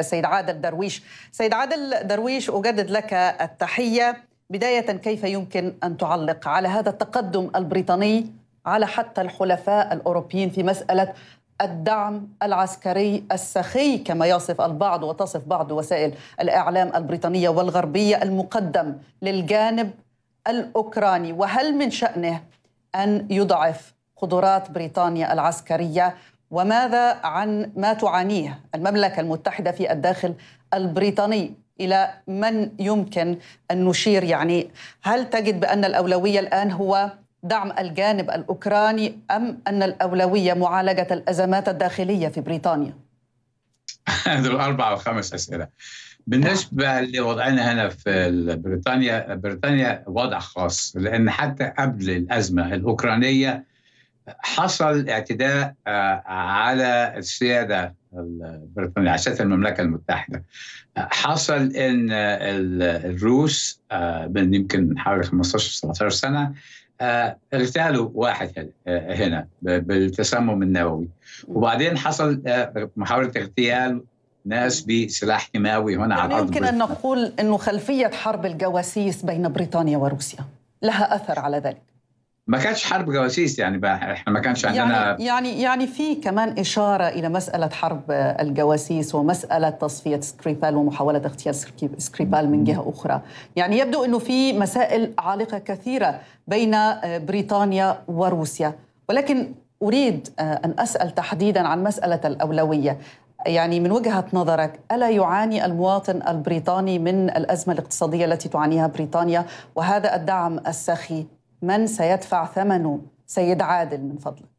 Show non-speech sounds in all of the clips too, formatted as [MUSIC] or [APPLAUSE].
سيد عادل درويش سيد عادل درويش أجدد لك التحية بداية كيف يمكن أن تعلق على هذا التقدم البريطاني على حتى الحلفاء الأوروبيين في مسألة الدعم العسكري السخي كما يصف البعض وتصف بعض وسائل الإعلام البريطانية والغربية المقدم للجانب الأوكراني وهل من شأنه أن يضعف قدرات بريطانيا العسكرية وماذا عن ما تعانيه المملكة المتحدة في الداخل البريطاني إلى من يمكن أن نشير يعني هل تجد بأن الأولوية الآن هو دعم الجانب الأوكراني أم أن الأولوية معالجة الأزمات الداخلية في بريطانيا؟ دول [LAUGHS] أربع أو خمس أسئلة بالنسبة لوضعنا هنا في بريطانيا بريطانيا وضع خاص لأن حتى قبل الأزمة الأوكرانية حصل اعتداء آه، على السياده البريطانيه على سياده المملكه المتحده. حصل ان الروس آه، من يمكن حوالي 15 17 سنه آه، اغتالوا واحد هنا بالتسمم النووي وبعدين حصل محاوله اغتيال ناس بسلاح كيماوي هنا يعني على الارض يمكن ان نقول انه خلفيه حرب الجواسيس بين بريطانيا وروسيا لها اثر على ذلك ما كانتش حرب جواسيس يعني احنا ما كانش عندنا يعني،, يعني يعني في كمان اشاره الى مساله حرب الجواسيس ومساله تصفيه سكريبال ومحاوله اغتيال سكريبال من جهه اخرى، يعني يبدو انه في مسائل عالقه كثيره بين بريطانيا وروسيا، ولكن اريد ان اسال تحديدا عن مساله الاولويه، يعني من وجهة نظرك ألا يعاني المواطن البريطاني من الأزمة الاقتصادية التي تعانيها بريطانيا وهذا الدعم السخي من سيدفع ثمنه سيد عادل من فضلك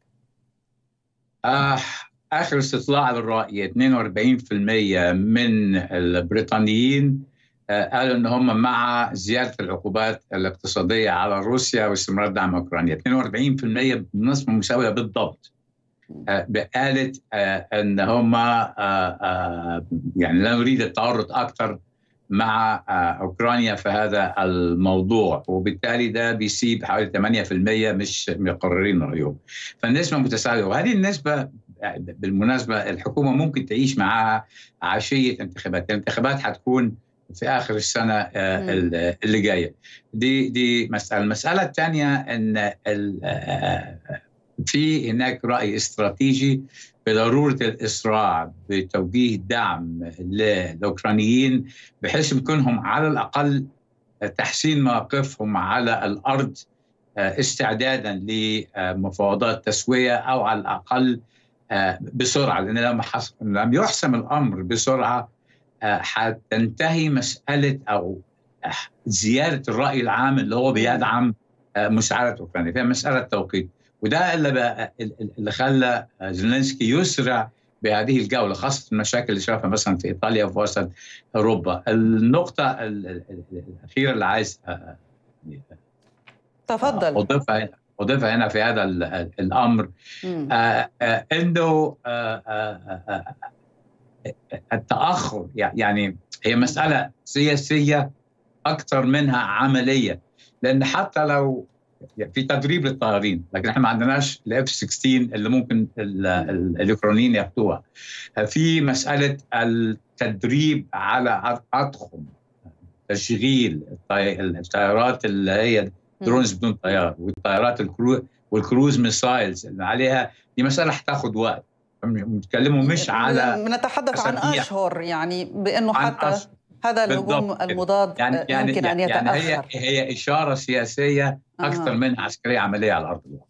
آه آخر استطلاع للرأي 42% من البريطانيين آه، قالوا ان هم مع زياده العقوبات الاقتصاديه على روسيا واستمرار دعم اوكرانيا 42% بنسبه مساويه بالضبط آه، قالت آه، ان هم يعني لا نريد التعرض اكثر مع آه، اوكرانيا في هذا الموضوع وبالتالي ده بيسيب حوالي 8% مش مقررين رايهم فالنسبه متساويه وهذه النسبه بالمناسبه الحكومه ممكن تعيش معاها عشيه انتخابات الانتخابات هتكون في اخر السنه آه، اللي جايه دي دي مساله المساله الثانيه ان آه، في هناك راي استراتيجي بضروره الاسراع بتوجيه دعم للاوكرانيين بحيث يمكنهم على الاقل تحسين مواقفهم على الارض آه، استعدادا لمفاوضات تسويه او على الاقل آه، بسرعه لان لما لم يحسم الامر بسرعه آه، حتنتهي مساله او زياده الراي العام اللي هو بيدعم مساعده اوكرانيا فهي مساله توقيت وده اللي بقى اللي خلى زيلينسكي يسرع بهذه الجوله خاصه المشاكل اللي شافها مثلا في ايطاليا وفي وسط اوروبا النقطه الاخيره اللي عايز آه، آه، تفضل اضيفها اضيفها هنا في هذا الامر آه، انه التاخر يعني هي مساله سياسيه اكثر منها عمليه لان حتى لو يعني في تدريب للطيارين لكن احنا ما عندناش الاف 16 اللي ممكن الاوكرانيين ياخذوها في مساله التدريب على اضخم تشغيل الطيارات اللي هي درونز بدون طيار والطيارات الكرو والكروز ميسايلز اللي عليها دي مساله هتاخد وقت بنتكلموا مش على نتحدث عن اشهر يعني بانه حتى أشهر. هذا الهجوم المضاد آه، يعني يمكن يعني ان يتاخر يعني هي هي اشاره سياسيه اكثر آه. منها عسكريه عمليه على ارض الواقع